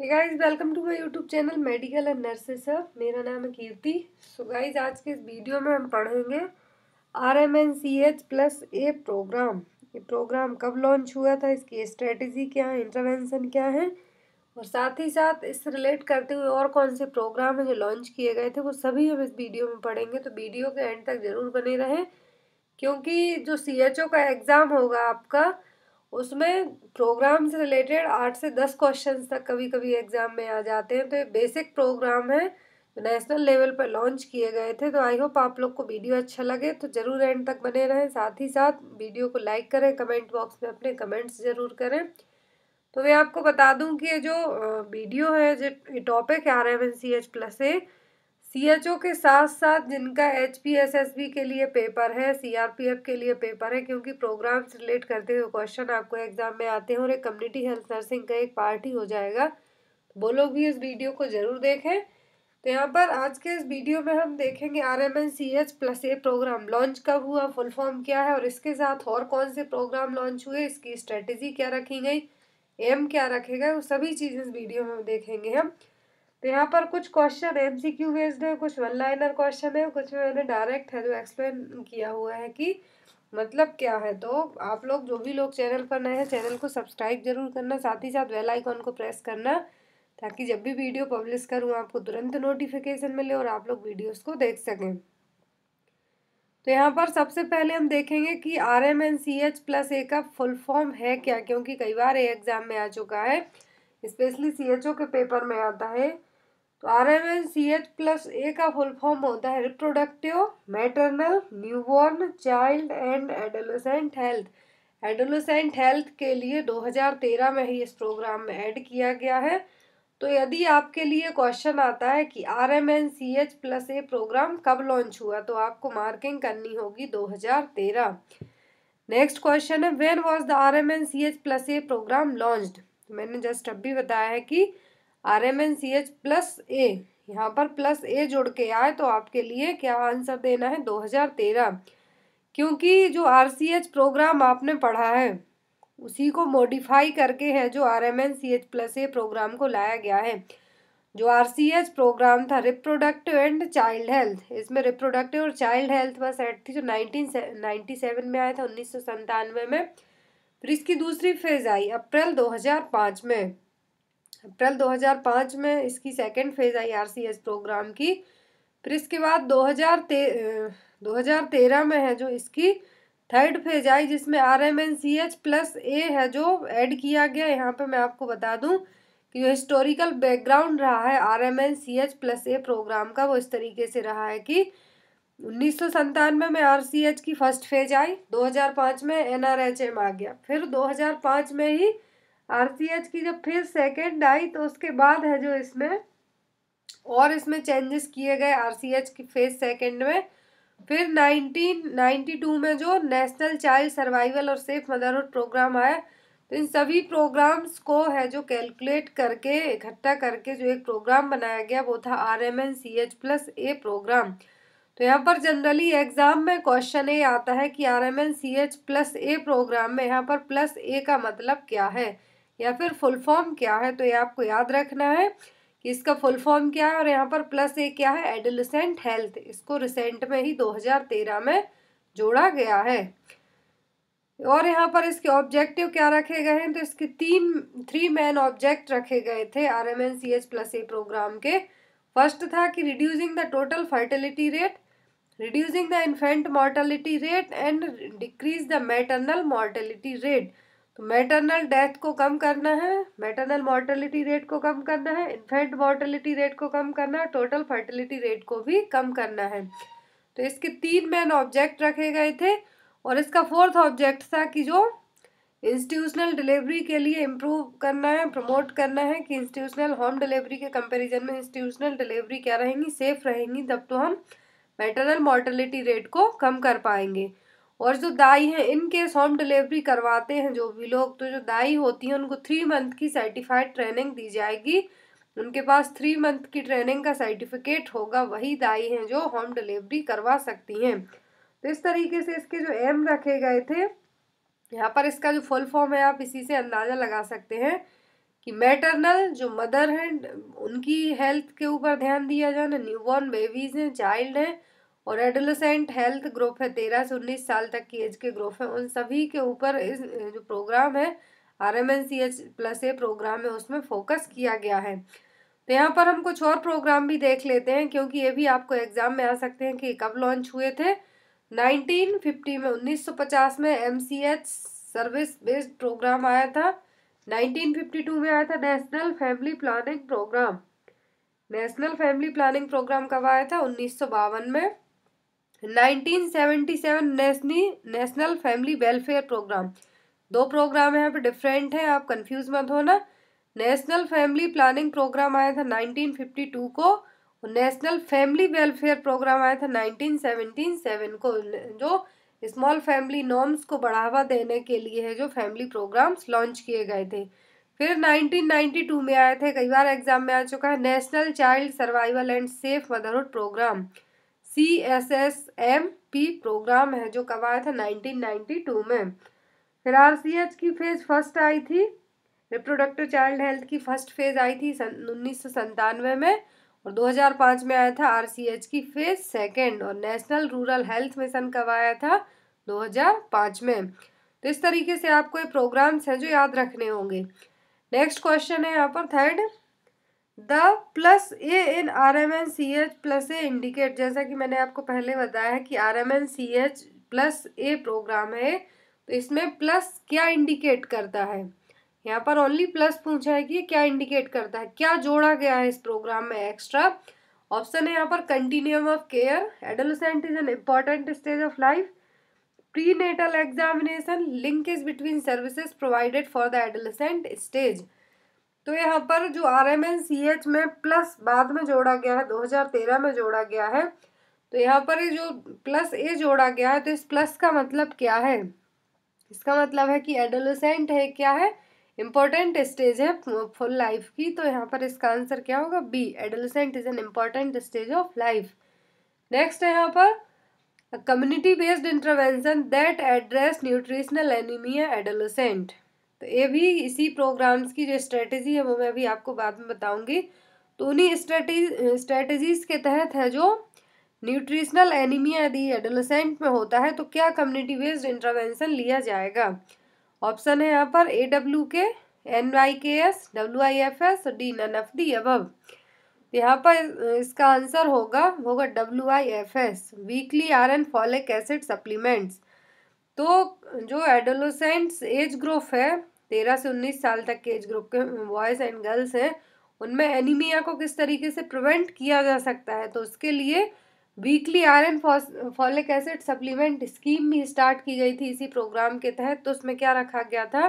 Guys welcome to my YouTube channel medical and nurses मेरा नाम है कीर्ति सो गाइज आज के इस वीडियो में हम पढ़ेंगे R M N C H plus A programme ये प्रोग्राम कब लॉन्च हुआ था इसकी स्ट्रेटजी क्या है इंटरवेंशन क्या है और साथ ही साथ इससे रिलेट करते हुए और कौन से प्रोग्राम हैं जो लॉन्च किए गए थे वो सभी हम इस वीडियो में पढ़ेंगे तो वीडियो के एंड तक ज़रूर बने रहें क्योंकि जो सी एच ओ का एग्ज़ाम होगा आपका उसमें प्रोग्राम से रिलेटेड आठ से दस क्वेश्चन तक कभी कभी एग्ज़ाम में आ जाते हैं तो ये बेसिक प्रोग्राम है नेशनल लेवल पर लॉन्च किए गए थे तो आई होप आप लोग को वीडियो अच्छा लगे तो ज़रूर एंड तक बने रहें साथ ही साथ वीडियो को लाइक करें कमेंट बॉक्स में अपने कमेंट्स ज़रूर करें तो मैं आपको बता दूं कि ये जो वीडियो है जो topic R M N C H plus A CHO के साथ साथ जिनका एच के लिए पेपर है सीआरपीएफ के लिए पेपर है क्योंकि प्रोग्राम्स रिलेट करते हुए क्वेश्चन आपको एग्जाम में आते हैं और एक कम्युनिटी हेल्थ नर्सिंग का एक पार्ट ही हो जाएगा वो लोग भी इस वीडियो को ज़रूर देखें तो यहाँ पर आज के इस वीडियो में हम देखेंगे R M N C H plus A programme launch कब हुआ फुल फॉर्म क्या है और इसके साथ और कौन से प्रोग्राम लॉन्च हुए इसकी स्ट्रेटेजी क्या रखी गई एम क्या रखेगा वो सभी चीज़ें इस वीडियो में देखेंगे हम तो यहाँ पर कुछ question M C Q based है कुछ वन लाइनर क्वेश्चन है कुछ मैंने डायरेक्ट है जो एक्सप्लेन किया हुआ है कि मतलब क्या है तो आप लोग जो भी लोग चैनल पर नए हैं चैनल को सब्सक्राइब जरूर करना साथ ही साथ बेल आइकॉन को प्रेस करना ताकि जब भी वीडियो पब्लिश करूँ आपको तुरंत नोटिफिकेशन मिले और आप लोग वीडियोस को देख सकें तो यहाँ पर सबसे पहले हम देखेंगे कि R M N C H plus A का फुल फॉर्म है क्या क्योंकि कई बार ए एग्ज़ाम में आ चुका है स्पेशली सी एच ओ के पेपर में आता है तो R M N C H plus A का फुल फॉर्म होता है reproductive maternal newborn child and adolescent health adolescent health के लिए 2013 में ही इस प्रोग्राम में ऐड किया गया है तो यदि आपके लिए क्वेश्चन आता है कि R M N C H plus A programme कब लॉन्च हुआ तो आपको मार्किंग करनी होगी 2013 नेक्स्ट क्वेश्चन है when was the R M N C H plus A programme launch मैंने जस्ट अब भी बताया है कि R M N C H plus A यहाँ पर प्लस ए जोड़ के आए तो आपके लिए क्या आंसर देना है दो हज़ार तेरह क्योंकि जो आर सी एच प्रोग्राम आपने पढ़ा है उसी को मॉडिफाई करके है जो R M N C H plus A programme को लाया गया है जो आर सी एच प्रोग्राम था रिप्रोडक्टिव एंड चाइल्ड हेल्थ इसमें रिप्रोडक्टिव और चाइल्ड हेल्थ पर सेट थी जो नाइनटीन नाइन्टी सेवन में आया था उन्नीस सौ संतानवे में फिर इसकी दूसरी फेज आई अप्रैल दो हज़ार पाँच में अप्रैल 2005 में इसकी सेकेंड फेज़ आई आरसीएस प्रोग्राम की फिर इसके बाद 2013 तेरह में है जो इसकी थर्ड फेज आई जिसमें R M N C H plus A है जो ऐड किया गया यहाँ पे मैं आपको बता दूँ कि जो हिस्टोरिकल बैकग्राउंड रहा है R M N C H plus A programme का वो इस तरीके से रहा है कि उन्नीस सौ संतानवे में आर सी एच की फर्स्ट फेज आई दो हज़ार पाँच में एन आर एच एम आ गया फिर दो हजार पाँच में ही एच की जब फिर सेकेंड आई तो उसके बाद है जो इसमें और इसमें चेंजेस किए गए एच की फेज सेकेंड में फिर 1992 में जो नेशनल चाइल्ड सर्वाइवल और सेफ मदरहुड प्रोग्राम आया तो इन सभी प्रोग्राम्स को है जो कैलकुलेट करके इकट्ठा करके जो एक प्रोग्राम बनाया गया वो था R M N C H plus A programme तो यहाँ पर जनरली एग्ज़ाम में क्वेश्चन ये आता है कि R M N C H plus A programme में यहाँ पर प्लस ए का मतलब क्या है या फिर फुल फॉर्म क्या है तो ये आपको याद रखना है कि इसका फुल फॉर्म क्या है और यहाँ पर प्लस ए क्या है एडलिसेंट हेल्थ इसको रिसेंट में ही 2013 में जोड़ा गया है और यहाँ पर इसके ऑब्जेक्टिव क्या रखे गए हैं तो इसके तीन थ्री मेन ऑब्जेक्ट रखे गए थे R M N C H plus A programme के फर्स्ट था कि reducing the total fertility rate reducing the infant mortality rate and decrease the maternal mortality rate तो मैटरनल डेथ को कम करना है मैटरनल मॉर्टलिटी रेट को कम करना है इन्फेंट मॉर्टलिटी रेट को कम करना है टोटल फर्टिलिटी रेट को भी कम करना है तो इसके तीन मेन ऑब्जेक्ट रखे गए थे और इसका फोर्थ ऑब्जेक्ट था कि जो इंस्टीट्यूशनल डिलीवरी के लिए इम्प्रूव करना है प्रमोट करना है कि इंस्टीट्यूशनल होम डिलीवरी के कंपैरिजन में इंस्टीट्यूशनल डिलीवरी क्या रहेंगी सेफ रहेंगी तब तो हम मैटरनल मॉर्टलिटी रेट को कम कर पाएंगे और जो दाई हैं इन केस होम डिलीवरी करवाते हैं जो भी लोग तो जो दाई होती हैं उनको थ्री मंथ की सर्टिफाइड ट्रेनिंग दी जाएगी उनके पास थ्री मंथ की ट्रेनिंग का सर्टिफिकेट होगा वही दाई हैं जो होम डिलीवरी करवा सकती हैं तो इस तरीके से इसके जो एम रखे गए थे यहाँ पर इसका जो फुल फॉर्म है आप इसी से अंदाज़ा लगा सकते हैं कि मैटरनल जो मदर हैं उनकी हेल्थ के ऊपर ध्यान दिया जाए ना न्यूबॉर्न बेबीज़ हैं चाइल्ड हैं और एडोलसेंट हेल्थ ग्रुप है तेरह से उन्नीस साल तक की एज के ग्रुप है उन सभी के ऊपर इस जो प्रोग्राम है R M N C H plus A programme है उसमें फोकस किया गया है तो यहाँ पर हम कुछ और प्रोग्राम भी देख लेते हैं क्योंकि ये भी आपको एग्जाम में आ सकते हैं कि कब लॉन्च हुए थे 1950 में 1950 में M C H service based programme आया था 1952 में आया था national family planning programme national family planning programme कब आया था उन्नीस में 1977 national national family welfare programme दो प्रोग्राम यहाँ पे डिफरेंट है आप कंफ्यूज मत होना नेशनल फैमिली प्लानिंग प्रोग्राम आया था 1952 को और नेशनल फैमिली वेलफेयर प्रोग्राम आया था 1977 को जो स्मॉल फैमिली नॉर्म्स को बढ़ावा देने के लिए है जो फैमिली प्रोग्राम्स लॉन्च किए गए थे फिर 1992 में आए थे कई बार एग्जाम में आ चुका है national child survival and safe motherhood programme C S S M P programme है जो कब आया था 1992 में फिर आर सी एच की फेज फर्स्ट आई थी रिप्रोडक्टिव चाइल्ड हेल्थ की फर्स्ट फेज आई थी सन उन्नीस में और 2005 में आया था आर सी एच की फेज सेकेंड और नेशनल रूरल हेल्थ मिशन कब आया था 2005 में तो इस तरीके से आपको ये प्रोग्राम्स हैं जो याद रखने होंगे नेक्स्ट क्वेश्चन है यहाँ पर third the plus A in R M N C H plus A indicate जैसा कि मैंने आपको पहले बताया है कि R M N C H plus A programme है तो इसमें प्लस क्या इंडिकेट करता है यहाँ पर ओनली प्लस पूछा है कि क्या इंडिकेट करता है क्या जोड़ा गया है इस प्रोग्राम में एक्स्ट्रा ऑप्शन है यहाँ पर continuum of care adolescent is an important stage of life prenatal examination linkage between services provided for the adolescent stage तो यहाँ पर जो R M N C H में प्लस बाद में जोड़ा गया है 2013 में जोड़ा गया है तो यहाँ पर जो प्लस ए जोड़ा गया है तो इस प्लस का मतलब क्या है इसका मतलब है कि एडोलसेंट है क्या है इम्पॉर्टेंट स्टेज है फुल लाइफ की तो यहाँ पर इसका आंसर क्या होगा B adolescent is an important stage of life next है यहाँ पर community based intervention that address nutritional anaemia adolescent तो ये भी इसी प्रोग्राम्स की जो स्ट्रेटजी है वो मैं भी आपको बाद में बताऊंगी तो उन्हीं स्ट्रेटी स्ट्रेटजीज़ के तहत है जो न्यूट्रिशनल एनीमिया यदि एडोलोसेंट में होता है तो क्या कम्युनिटी बेस्ड इंटरवेंशन लिया जाएगा ऑप्शन है यहाँ पर A W K N Y K S W I F S D none of the अब यहाँ पर इसका आंसर होगा होगा W I F S weekly iron folic acid supplements तो जो एडोलोसेंट्स एज ग्रुप है तेरह से उन्नीस साल तक के एज ग्रुप के बॉयज़ एंड गर्ल्स हैं उनमें एनीमिया को किस तरीके से प्रिवेंट किया जा सकता है तो उसके लिए weekly iron folic acid supplement scheme भी स्टार्ट की गई थी इसी प्रोग्राम के तहत तो उसमें क्या रखा गया था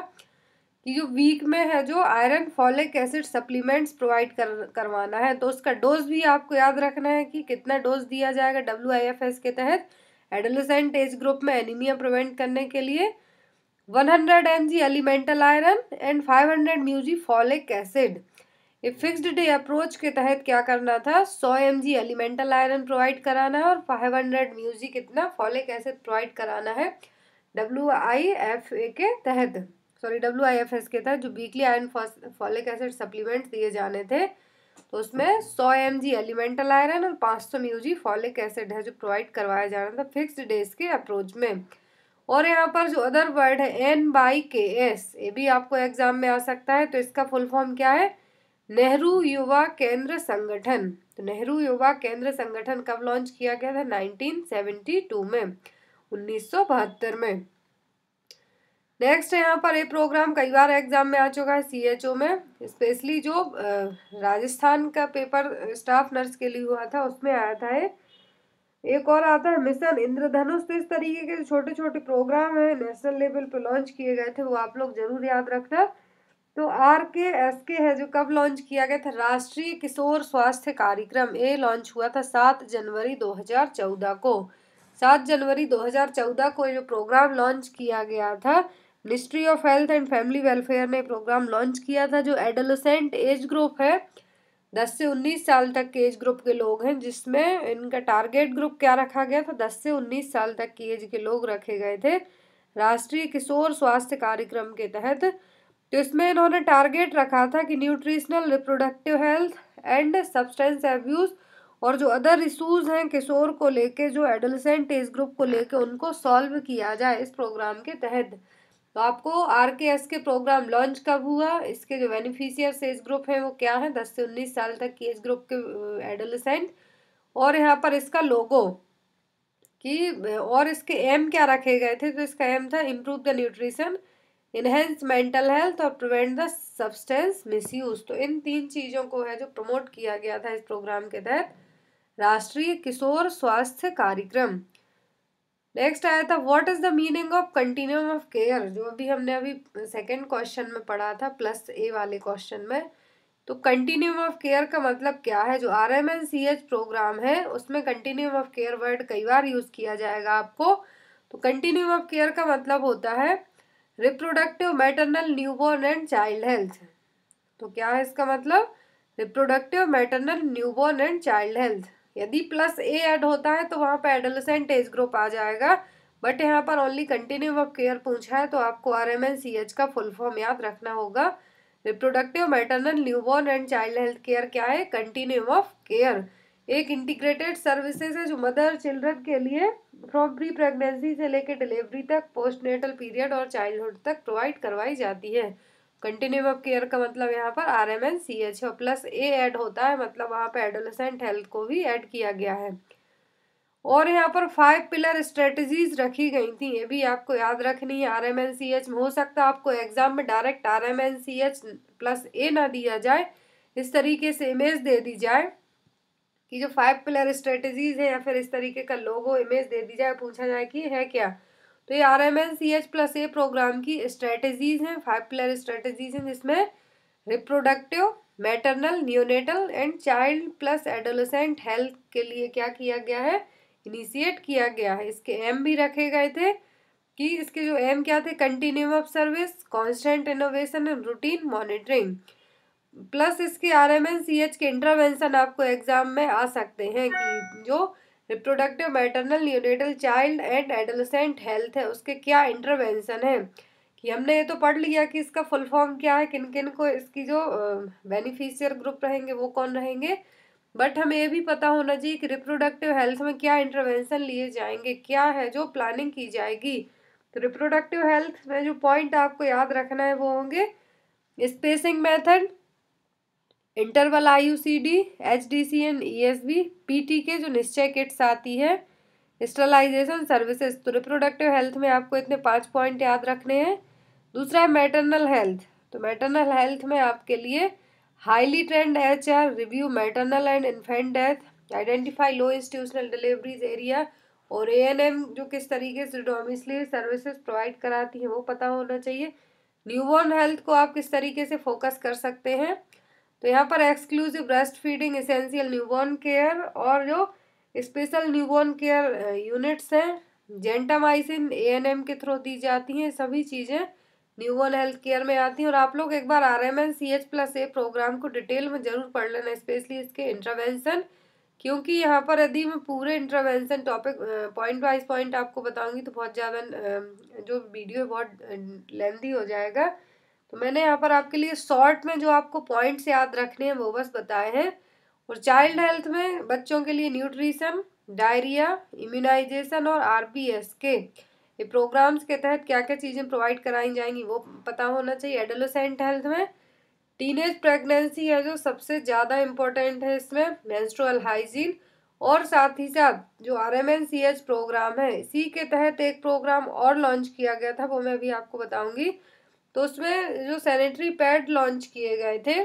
कि जो वीक में है जो iron folic acid supplements provide कर करवाना है तो उसका डोज भी आपको याद रखना है कि कितना डोज दिया जाएगा डब्ल्यू के तहत एडोलसेंट एज ग्रुप में एनीमिया प्रिवेंट करने के लिए one hundred M G elemental iron and five hundred mu G folic acid ये फिक्सड डे अप्रोच के तहत क्या करना था सौ M G elemental iron provide कराना है और फाइव हंड्रेड म्यू जी कितना फॉलिक एसिड प्रोवाइड कराना है डब्ल्यू आई एफ ए के तहत sorry W I F S के तहत जो weekly iron folic acid supplement दिए जाने थे तो उसमें सौ एम जी एलिमेंटल आयरन और पाँच सौ म्यू जी फॉलिक एसिड है जो प्रोवाइड करवाया जा रहा था फिक्सड डेज के अप्रोच में और यहाँ पर जो अदर वर्ड है एन बाई के एस ये भी आपको एग्जाम में आ सकता है तो इसका फुल फॉर्म क्या है नेहरू युवा केंद्र संगठन तो नेहरू युवा केंद्र संगठन कब लॉन्च किया गया था 1972 में बहत्तर में नेक्स्ट है यहाँ पर ये प्रोग्राम कई बार एग्जाम में आ चुका है ओ में स्पेशली जो राजस्थान का पेपर स्टाफ नर्स के लिए हुआ था उसमें आया था ये एक और आता है मिशन इंद्रधनुष तो इस तरीके के छोटे छोटे प्रोग्राम है नेशनल लेवल पर लॉन्च किए गए थे वो आप लोग जरूर याद रखना तो आर के एस के है जो कब लॉन्च किया गया था राष्ट्रीय किशोर स्वास्थ्य कार्यक्रम ए लॉन्च हुआ था सात जनवरी दो हजार चौदह को सात जनवरी दो हजार चौदह को जो प्रोग्राम लॉन्च किया गया था ministry of health and family welfare ने प्रोग्राम लॉन्च किया था जो एडोलोसेंट एज ग्रुप है दस से उन्नीस साल तक के एज ग्रुप के लोग हैं जिसमें इनका टारगेट ग्रुप क्या रखा गया था दस से उन्नीस साल तक की एज के लोग रखे गए थे राष्ट्रीय किशोर स्वास्थ्य कार्यक्रम के तहत तो इसमें इन्होंने टारगेट रखा था कि nutritional reproductive health and substance abuse और जो अदर इशूज़ हैं किशोर को लेके जो एडोलसेंट एज ग्रुप को लेके उनको सॉल्व किया जाए इस प्रोग्राम के तहत तो आपको आर के एस के प्रोग्राम लॉन्च कब हुआ इसके जो बेनिफिशियर्स एज ग्रुप हैं वो क्या है दस से उन्नीस साल तक की एज ग्रुप के एडोलसेंट और यहाँ पर इसका लोगो कि और इसके एम क्या रखे गए थे तो इसका एम था improve the nutrition enhance mental health और प्रिवेंट द सब्सटेंस मिसयूज तो इन तीन चीज़ों को है जो प्रमोट किया गया था इस प्रोग्राम के तहत राष्ट्रीय किशोर स्वास्थ्य कार्यक्रम नेक्स्ट आया था what is the meaning of continuum of care जो अभी हमने अभी सेकंड क्वेश्चन में पढ़ा था प्लस ए वाले क्वेश्चन में तो कंटिन्यूम ऑफ केयर का मतलब क्या है जो R M N C H programme है उसमें कंटिन्यूम ऑफ केयर वर्ड कई बार यूज़ किया जाएगा आपको तो कंटिन्यूम ऑफ केयर का मतलब होता है reproductive maternal newborn and child health तो क्या है इसका मतलब reproductive maternal newborn and child health यदि प्लस ए ऐड होता है तो वहाँ पर एडोलसेंट एज ग्रुप आ जाएगा बट यहाँ पर ओनली कंटिन्यू ऑफ केयर पूछा है तो आपको R M N C H का फुल फॉर्म याद रखना होगा reproductive maternal newborn and child health care क्या है कंटिन्यू ऑफ केयर एक इंटीग्रेटेड सर्विसेज है जो मदर चिल्ड्रन के लिए फ्रॉम प्री प्रेगनेंसी से लेकर डिलीवरी तक पोस्टनेटल पीरियड और चाइल्डहुड तक प्रोवाइड करवाई जाती है कंटिन्यू ऑफ केयर का मतलब यहाँ पर R M N C H और प्लस ए ऐड होता है मतलब वहाँ पर एडोलसेंट हेल्थ को भी ऐड किया गया है और यहाँ पर फाइव पिलर स्ट्रेटजीज रखी गई थी ये भी आपको याद रखनी है R M N C H में हो सकता है आपको एग्जाम में direct R M N C H plus A ना दिया जाए इस तरीके से इमेज दे दी जाए कि जो फाइव पिलर स्ट्रेटजीज है या फिर इस तरीके का लोगो इमेज दे दी जाए पूछा जाए कि है क्या तो ये R M N C H plus A programme की स्ट्रेटजीज हैं फाइव पिलर स्ट्रेटजीज हैं जिसमें reproductive maternal neonatal and child plus adolescent health के लिए क्या किया गया है इनिशिएट किया गया है इसके एम भी रखे गए थे कि इसके जो एम क्या थे continue of service constant innovation and routine monitoring plus इसके R M N C H के इंटरवेंशन आपको एग्जाम में आ सकते हैं कि जो reproductive maternal neonatal child and adolescent health है उसके क्या इंटरवेंशन है कि हमने ये तो पढ़ लिया कि इसका फुल फॉर्म क्या है किन किन को इसकी जो बेनिफिशियर ग्रुप रहेंगे वो कौन रहेंगे बट हमें ये भी पता होना चाहिए कि रिप्रोडक्टिव हेल्थ में क्या इंटरवेंशन लिए जाएंगे क्या है जो प्लानिंग की जाएगी तो रिप्रोडक्टिव हेल्थ में जो पॉइंट आपको याद रखना है वो होंगे spacing method interval I U C D H D C N E S B P T के जो निश्चय किट्स आती है स्टरलाइजेशन सर्विसेज तो रिप्रोडक्टिव हेल्थ में आपको इतने पाँच पॉइंट याद रखने हैं दूसरा है मैटरनल हेल्थ तो मैटरनल हेल्थ में आपके लिए highly trained H R review maternal and infant death identify low institutional deliveries area और ए एन एम जो किस तरीके से डोमिसली सर्विसेज प्रोवाइड कराती हैं वो पता होना चाहिए न्यूबॉर्न हेल्थ को आप किस तरीके से फोकस कर सकते हैं तो यहाँ पर exclusive breast feeding essential newborn care और जो स्पेशल न्यूबॉर्न केयर यूनिट्स हैं जेंटामाइसिन एएनएम के थ्रू दी जाती हैं सभी चीज़ें न्यूबॉर्न हेल्थ केयर में आती हैं और आप लोग एक बार R M N C H plus A programme को डिटेल में ज़रूर पढ़ लेना स्पेशली इसके इंटरवेंसन क्योंकि यहाँ पर यदि मैं पूरे intervention topic point wise point आपको बताऊँगी तो बहुत ज़्यादा जो वीडियो बहुत लेंदी हो जाएगा तो मैंने यहाँ पर आपके लिए शॉर्ट में जो आपको पॉइंट्स याद रखने हैं वो बस बताए हैं और चाइल्ड हेल्थ में बच्चों के लिए न्यूट्रिशन डायरिया इम्यूनाइजेशन और एस के ये प्रोग्राम्स के तहत क्या क्या चीज़ें प्रोवाइड कराई जाएंगी वो पता होना चाहिए एडोलोसेंट हेल्थ में टीनेज प्रेगनेंसी है जो सबसे ज़्यादा इम्पोर्टेंट है इसमें मेंस्ट्रुअल हाइजीन और साथ ही साथ जो R M N C H programme है इसी के तहत एक प्रोग्राम और लॉन्च किया गया था वो मैं अभी आपको बताऊँगी तो उसमें जो सैनिटरी पैड लॉन्च किए गए थे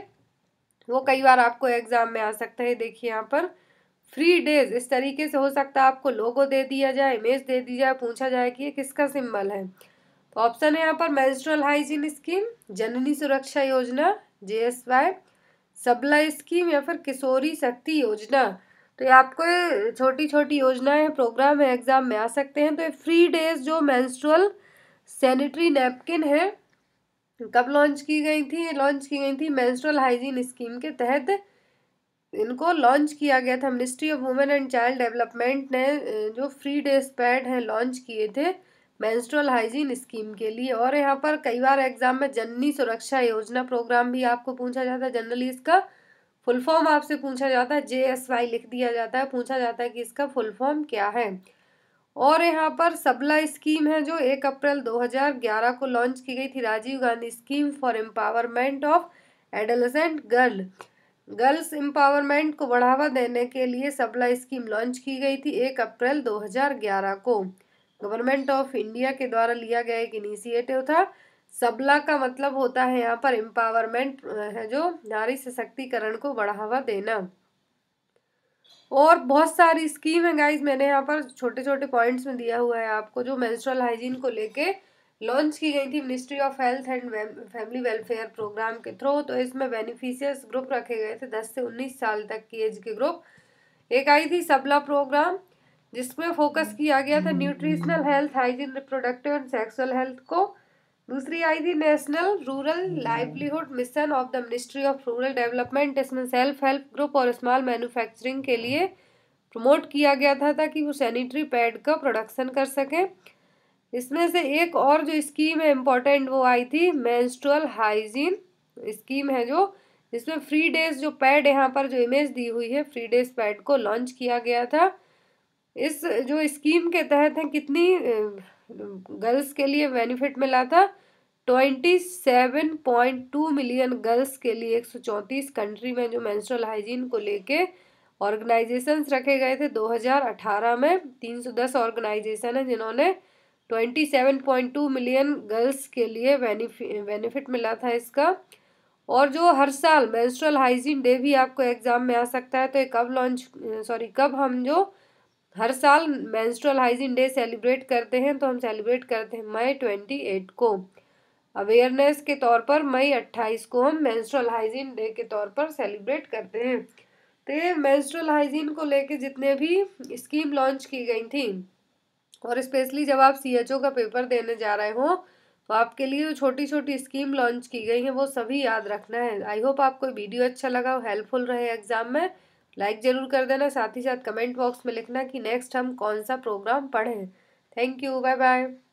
वो कई बार आपको एग्ज़ाम में आ सकता है देखिए यहाँ पर फ्री डेज इस तरीके से हो सकता है आपको लोगो दे दिया जाए इमेज दे दी जाए पूछा जाए कि ये किसका सिंबल है तो ऑप्शन है यहाँ पर मेजिस्ट्रल hygiene scheme Janani Suraksha Yojana J S Y Sabla scheme या फिर किशोरी शक्ति योजना तो ये आपको छोटी छोटी योजनाएं प्रोग्राम है एग्ज़ाम में आ सकते हैं तो ये फ्री डेज जो मेंस्ट्रुअल सैनिटरी नैपकिन है कब लॉन्च की गई थी लॉन्च की गई थी मेंस्ट्रुअल हाइजीन स्कीम के तहत इनको लॉन्च किया गया था ministry of women and child development ने जो फ्री डेज पैड हैं लॉन्च किए थे मेंस्ट्रुअल हाइजीन स्कीम के लिए और यहाँ पर कई बार एग्जाम में जननी सुरक्षा योजना प्रोग्राम भी आपको पूछा जाता है जनरली इसका फुल फॉर्म आपसे पूछा जाता है जे एस वाई लिख दिया जाता है पूछा जाता है कि इसका फुल फॉर्म क्या है और यहाँ पर सबला स्कीम है जो एक अप्रैल 2011 को लॉन्च की गई थी Rajiv Gandhi scheme for empowerment of adolescent girl girls empowerment को बढ़ावा देने के लिए सबला स्कीम लॉन्च की गई थी एक अप्रैल 2011 को गवर्नमेंट ऑफ इंडिया के द्वारा लिया गया एक इनिशिएटिव था सबला का मतलब होता है यहाँ पर एम्पावरमेंट है जो नारी सशक्तिकरण को बढ़ावा देना और बहुत सारी स्कीम है गाइज मैंने यहाँ पर छोटे छोटे पॉइंट्स में दिया हुआ है आपको जो मेंस्ट्रुअल हाइजीन को लेके लॉन्च की गई थी ministry of health and family welfare programme के थ्रू तो इसमें बेनिफिशियर्स ग्रुप रखे गए थे दस से उन्नीस साल तक की एज के ग्रुप एक आई थी सबला प्रोग्राम जिसमें फोकस किया गया था nutritional health hygiene reproductive and sexual health को दूसरी आई थी national rural hmm. Livelihood mission of the ministry of rural development इसमें सेल्फ हेल्प ग्रुप और स्मॉल मैन्युफैक्चरिंग के लिए प्रमोट किया गया था ताकि वो सैनिटरी पैड का प्रोडक्शन कर सकें इसमें से एक और जो स्कीम है इम्पोर्टेंट वो आई थी मेंस्ट्रुअल हाइजीन स्कीम है जो जिसमें फ्री डेज जो पैड यहाँ पर जो इमेज दी हुई है फ्री डेज पैड को लॉन्च किया गया था इस जो स्कीम के तहत हैं कितनी गर्ल्स के लिए बेनिफिट मिला था twenty seven point two million girls के लिए एक सौ चौंतीस कंट्री में जो मैंस्ट्रल हाइजीन को लेके ऑर्गेनाइजेशंस रखे गए थे 2018 में 310 ऑर्गेनाइजेशन है जिन्होंने 27.2 मिलियन गर्ल्स के लिए बेनिफिट मिला था इसका और जो हर साल मेंस्ट्रुअल हाइजीन डे भी आपको एग्ज़ाम में आ सकता है तो ये कब लॉन्च सॉरी कब हम जो हर साल मैंस्ट्रल हाइजीन डे सेलिब्रेट करते हैं तो हम सेलिब्रेट करते हैं मई ट्वेंटी एट को अवेयरनेस के तौर पर मई अट्ठाईस को हम मैंस्ट्रल हाइजीन डे के तौर पर सेलिब्रेट करते हैं तो ये मैंस्ट्रल हाइजीन को लेके जितने भी स्कीम लॉन्च की गई थी और स्पेशली जब आप सी का पेपर देने जा रहे हो तो आपके लिए जो छोटी छोटी स्कीम लॉन्च की गई हैं वो सभी याद रखना है आई होप आपको वीडियो अच्छा लगा हो हेल्पफुल रहे एग्जाम में लाइक ज़रूर कर देना साथ ही साथ कमेंट बॉक्स में लिखना कि नेक्स्ट हम कौन सा प्रोग्राम पढ़ें थैंक यू बाय बाय